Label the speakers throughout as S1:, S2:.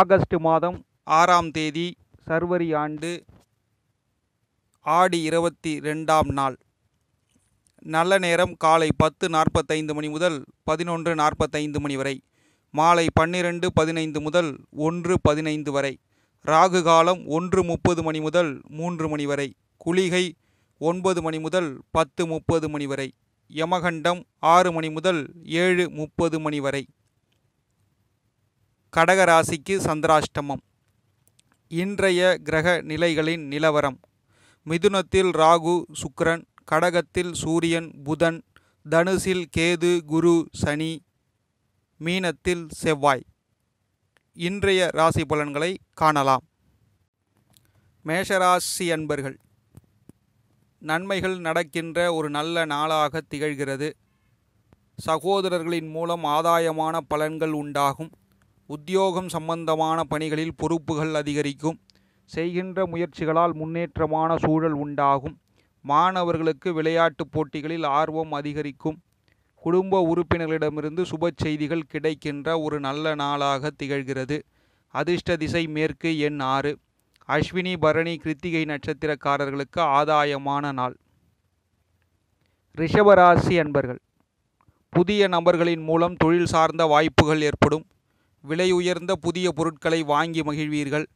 S1: August மாதம் ஆறாம் தேதி சர்வரி ஆண்டு ஆடி இருபத்தி ரெண்டாம் நாள் நல்ல நேரம் காலை பத்து நாற்பத்தைந்து மணி முதல் பதினொன்று நாற்பத்தைந்து மணி வரை மாலை பன்னிரெண்டு பதினைந்து முதல் ஒன்று பதினைந்து வரை ராகு காலம் ஒன்று முப்பது மணி முதல் மூன்று மணி வரை குளிகை ஒன்பது மணி முதல் பத்து முப்பது மணி வரை யமகண்டம் ஆறு மணி முதல் ஏழு முப்பது மணி வரை கடகராசிக்கு சந்திராஷ்டமம் இன்றைய கிரக நிலைகளின் நிலவரம் மிதுனத்தில் ராகு சுக்ரன் கடகத்தில் சூரியன் புதன் தனுசில் கேது குரு சனி மீனத்தில் செவ்வாய் இன்றைய ராசி பலன்களை காணலாம் மேஷராசி அன்பர்கள் நன்மைகள் நடக்கின்ற ஒரு நல்ல நாளாக திகழ்கிறது சகோதரர்களின் மூலம் ஆதாயமான பலன்கள் உண்டாகும் உத்தியோகம் சம்பந்தமான பணிகளில் பொறுப்புகள் அதிகரிக்கும் செய்கின்ற முயற்சிகளால் முன்னேற்றமான சூழல் உண்டாகும் மாணவர்களுக்கு விளையாட்டு போட்டிகளில் ஆர்வம் அதிகரிக்கும் குடும்ப உறுப்பினர்களிடமிருந்து சுப செய்திகள் கிடைக்கின்ற ஒரு நல்ல நாளாக திகழ்கிறது அதிர்ஷ்ட திசை மேற்கு எண் ஆறு அஸ்வினி பரணி கிருத்திகை நட்சத்திரக்காரர்களுக்கு ஆதாயமான நாள் ரிஷபராசி அன்பர்கள் புதிய நபர்களின் மூலம் தொழில் சார்ந்த வாய்ப்புகள் ஏற்படும் விலையுயர்ந்த புதிய பொருட்களை வாங்கி மகிழ்வீர்கள்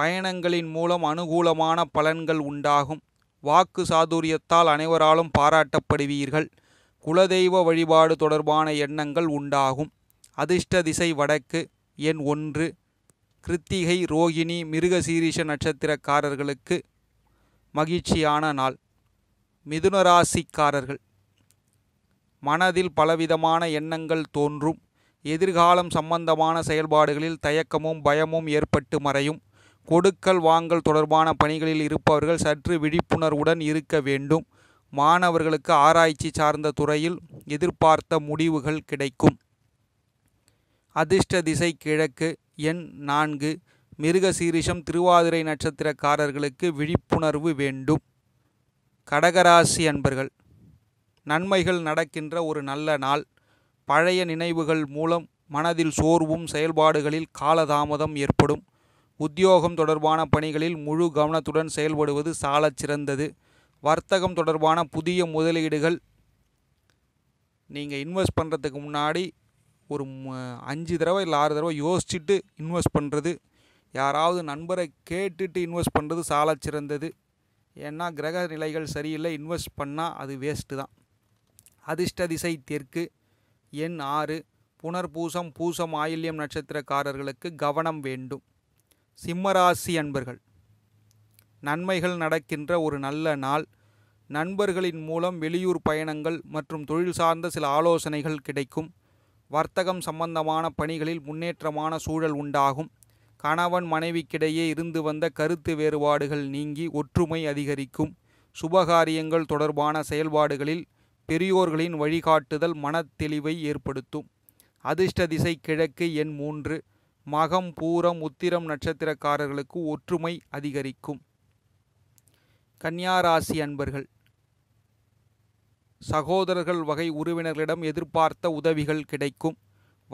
S1: பயணங்களின் மூலம் அனுகூலமான பலன்கள் உண்டாகும் வாக்கு சாதுரியத்தால் அனைவராலும் பாராட்டப்படுவீர்கள் குலதெய்வ வழிபாடு தொடர்பான எண்ணங்கள் உண்டாகும் அதிர்ஷ்ட திசை வடக்கு எண் ஒன்று கிருத்திகை ரோகிணி மிருகசீரிஷ நட்சத்திரக்காரர்களுக்கு மகிழ்ச்சியான நாள் மிதுனராசிக்காரர்கள் மனதில் பலவிதமான எண்ணங்கள் தோன்றும் எதிர்காலம் சம்பந்தமான செயல்பாடுகளில் தயக்கமும் பயமும் ஏற்பட்டு மறையும் கொடுக்கல் வாங்கல் தொடர்பான பணிகளில் இருப்பவர்கள் சற்று விழிப்புணர்வுடன் இருக்க வேண்டும் மாணவர்களுக்கு ஆராய்ச்சி சார்ந்த துறையில் எதிர்பார்த்த முடிவுகள் கிடைக்கும் அதிர்ஷ்ட திசை கிழக்கு எண் நான்கு மிருக சீரிஷம் திருவாதிரை நட்சத்திரக்காரர்களுக்கு விழிப்புணர்வு வேண்டும் கடகராசி அன்பர்கள் நன்மைகள் நடக்கின்ற ஒரு நல்ல நாள் பழைய நினைவுகள் மூலம் மனதில் சோர்வும் செயல்பாடுகளில் காலதாமதம் ஏற்படும் உத்தியோகம் தொடர்பான பணிகளில் முழு கவனத்துடன் செயல்படுவது சாலச் சிறந்தது வர்த்தகம் தொடர்பான புதிய முதலீடுகள் நீங்கள் இன்வெஸ்ட் பண்ணுறதுக்கு முன்னாடி ஒரு அஞ்சு தடவை இல்லை ஆறு தடவை யோசிச்சுட்டு இன்வெஸ்ட் பண்ணுறது யாராவது நண்பரை கேட்டுட்டு இன்வெஸ்ட் பண்ணுறது சாலச் சிறந்தது ஏன்னா கிரக நிலைகள் சரியில்லை இன்வெஸ்ட் பண்ணால் அது வேஸ்ட்டு தான் அதிர்ஷ்ட திசை தெற்கு எண் ஆறு புனர்பூசம் பூசம் ஆயில்யம் நட்சத்திரக்காரர்களுக்கு கவனம் வேண்டும் சிம்மராசி அன்பர்கள் நன்மைகள் நடக்கின்ற ஒரு நல்ல நாள் நண்பர்களின் மூலம் வெளியூர் பயணங்கள் மற்றும் தொழில் சார்ந்த சில ஆலோசனைகள் கிடைக்கும் வர்த்தகம் சம்பந்தமான பணிகளில் முன்னேற்றமான சூழல் உண்டாகும் கணவன் மனைவிக்கிடையே இருந்து வந்த கருத்து வேறுபாடுகள் நீங்கி ஒற்றுமை அதிகரிக்கும் சுபகாரியங்கள் தொடர்பான செயல்பாடுகளில் பெரியோர்களின் வழிகாட்டுதல் மனத்தெளிவை ஏற்படுத்தும் அதிர்ஷ்ட திசை கிழக்கு எண் மூன்று மகம் பூரம் உத்திரம் நட்சத்திரக்காரர்களுக்கு ஒற்றுமை அதிகரிக்கும் கன்னியாராசி அன்பர்கள் சகோதரர்கள் வகை உறவினர்களிடம் எதிர்பார்த்த உதவிகள் கிடைக்கும்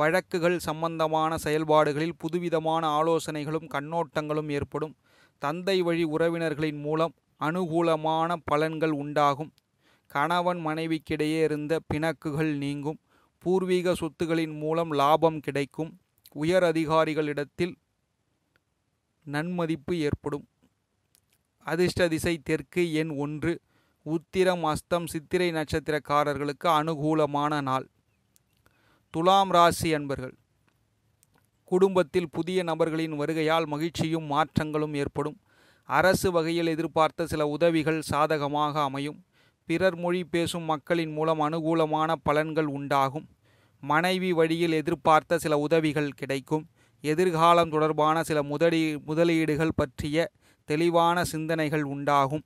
S1: வழக்குகள் சம்பந்தமான செயல்பாடுகளில் புதுவிதமான ஆலோசனைகளும் கண்ணோட்டங்களும் ஏற்படும் தந்தை வழி உறவினர்களின் மூலம் அனுகூலமான பலன்கள் உண்டாகும் கணவன் மனைவிக்கிடையே இருந்த பிணக்குகள் நீங்கும் பூர்வீக சொத்துகளின் மூலம் லாபம் கிடைக்கும் உயர் அதிகாரிகளிடத்தில் நன்மதிப்பு ஏற்படும் அதிர்ஷ்ட திசை தெற்கு எண் ஒன்று உத்திரம் அஸ்தம் சித்திரை நட்சத்திரக்காரர்களுக்கு அனுகூலமான நாள் துலாம் ராசி அன்பர்கள் குடும்பத்தில் புதிய நபர்களின் வருகையால் மகிழ்ச்சியும் மாற்றங்களும் ஏற்படும் அரசு வகையில் எதிர்பார்த்த சில உதவிகள் சாதகமாக அமையும் பிறர் மொழி பேசும் மக்களின் மூலம் அனுகூலமான பலன்கள் உண்டாகும் மனைவி வழியில் எதிர்பார்த்த சில உதவிகள் கிடைக்கும் எதிர்காலம் தொடர்பான சில முதலீ முதலீடுகள் பற்றிய தெளிவான சிந்தனைகள் உண்டாகும்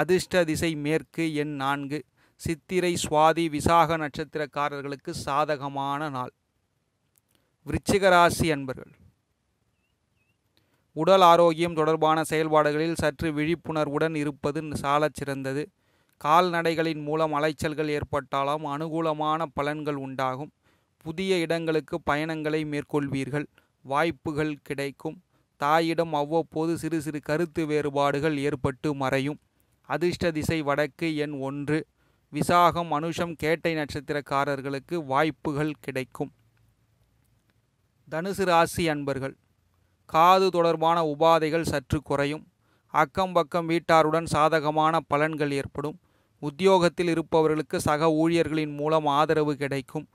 S1: அதிர்ஷ்ட திசை மேற்கு எண் நான்கு சித்திரை சுவாதி விசாக நட்சத்திரக்காரர்களுக்கு சாதகமான நாள் விருச்சிகராசி அன்பர்கள் உடல் ஆரோக்கியம் தொடர்பான செயல்பாடுகளில் சற்று விழிப்புணர்வுடன் இருப்பது சாலச் சிறந்தது கால்நடைகளின் மூலம் அலைச்சல்கள் ஏற்பட்டாலும் அனுகூலமான பலன்கள் உண்டாகும் புதிய இடங்களுக்கு பயணங்களை மேற்கொள்வீர்கள் வாய்ப்புகள் கிடைக்கும் தாயிடம் அவ்வப்போது சிறு சிறு கருத்து வேறுபாடுகள் ஏற்பட்டு மறையும் அதிர்ஷ்ட திசை வடக்கு எண் ஒன்று விசாகம் அனுஷம் கேட்டை நட்சத்திரக்காரர்களுக்கு வாய்ப்புகள் கிடைக்கும் தனுசு ராசி அன்பர்கள் காது தொடர்பான உபாதைகள் சற்று குறையும் அக்கம் பக்கம் வீட்டாருடன் சாதகமான பலன்கள் ஏற்படும் உத்தியோகத்தில் இருப்பவர்களுக்கு சக ஊழியர்களின் மூலம் ஆதரவு கிடைக்கும்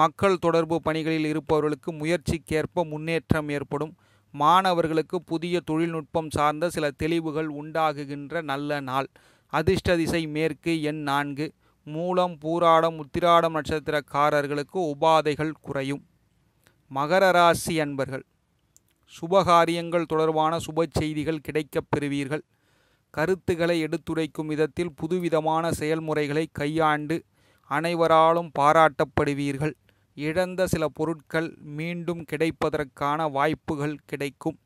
S1: மக்கள் தொடர்பு பணிகளில் இருப்பவர்களுக்கு முயற்சிக்கேற்ப முன்னேற்றம் ஏற்படும் மாணவர்களுக்கு புதிய தொழில்நுட்பம் சார்ந்த சில தெளிவுகள் உண்டாகுகின்ற நல்ல நாள் அதிர்ஷ்ட திசை மேற்கு எண் நான்கு மூலம் பூராடம் உத்திராடம் நட்சத்திரக்காரர்களுக்கு உபாதைகள் குறையும் மகர ராசி அன்பர்கள் சுபகாரியங்கள் தொடர்பான சுப செய்திகள் கிடைக்கப் பெறுவீர்கள் கருத்துக்களை எடுத்துரைக்கும் விதத்தில் புதுவிதமான செயல்முறைகளை கையாண்டு அனைவராலும் பாராட்டப்படுவீர்கள் இழந்த சில பொருட்கள் மீண்டும் கிடைப்பதற்கான வாய்ப்புகள் கிடைக்கும்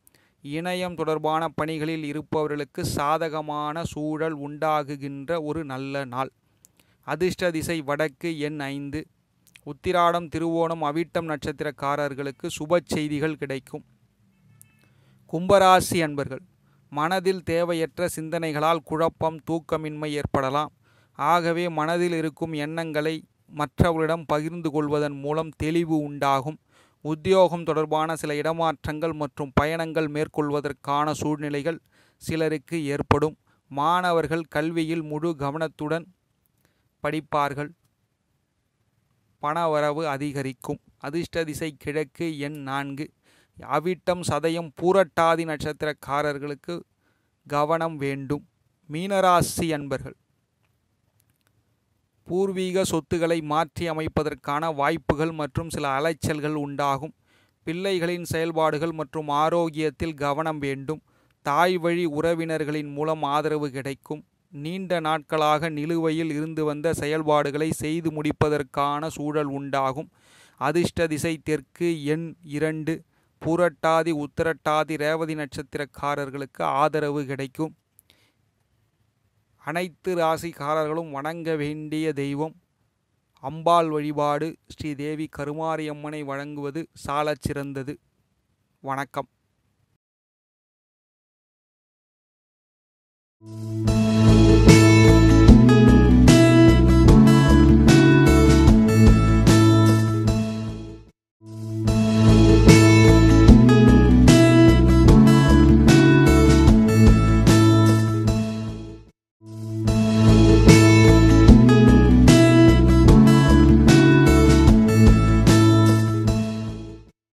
S1: இணையம் தொடர்பான பணிகளில் இருப்பவர்களுக்கு சாதகமான சூழல் உண்டாகுகின்ற ஒரு நல்ல நாள் அதிர்ஷ்ட திசை வடக்கு எண் ஐந்து உத்திராடம் திருவோணம் அவிட்டம் நட்சத்திரக்காரர்களுக்கு சுப செய்திகள் கிடைக்கும் கும்பராசி அன்பர்கள் மனதில் தேவையற்ற சிந்தனைகளால் குழப்பம் தூக்கமின்மை ஏற்படலாம் ஆகவே மனதில் இருக்கும் எண்ணங்களை மற்றவர்களிடம் பகிர்ந்து கொள்வதன் மூலம் தெளிவு உண்டாகும் உத்தியோகம் தொடர்பான சில இடமாற்றங்கள் மற்றும் பயணங்கள் மேற்கொள்வதற்கான சூழ்நிலைகள் சிலருக்கு ஏற்படும் மாணவர்கள் கல்வியில் முழு கவனத்துடன் படிப்பார்கள் பணவரவு அதிகரிக்கும் அதிர்ஷ்ட திசை கிழக்கு எண் நான்கு அவிட்டம் சதயம் பூரட்டாதி நட்சத்திரக்காரர்களுக்கு கவனம் வேண்டும் மீனராசி அன்பர்கள் பூர்வீக சொத்துக்களை மாற்றி அமைப்பதற்கான வாய்ப்புகள் மற்றும் சில அலைச்சல்கள் உண்டாகும் பிள்ளைகளின் செயல்பாடுகள் மற்றும் ஆரோக்கியத்தில் கவனம் வேண்டும் தாய் வழி உறவினர்களின் மூலம் ஆதரவு கிடைக்கும் நீண்ட நாட்களாக நிலுவையில் இருந்து வந்த செயல்பாடுகளை செய்து முடிப்பதற்கான சூழல் உண்டாகும் அதிர்ஷ்ட திசை தெற்கு எண் இரண்டு பூரட்டாதி உத்திரட்டாதி ரேவதி நட்சத்திரக்காரர்களுக்கு ஆதரவு கிடைக்கும் அனைத்து ராசிக்காரர்களும் வணங்க வேண்டிய தெய்வம் அம்பாள் வழிபாடு ஸ்ரீதேவி கருமாரியம்மனை வழங்குவது சாலச்சிறந்தது சிறந்தது வணக்கம்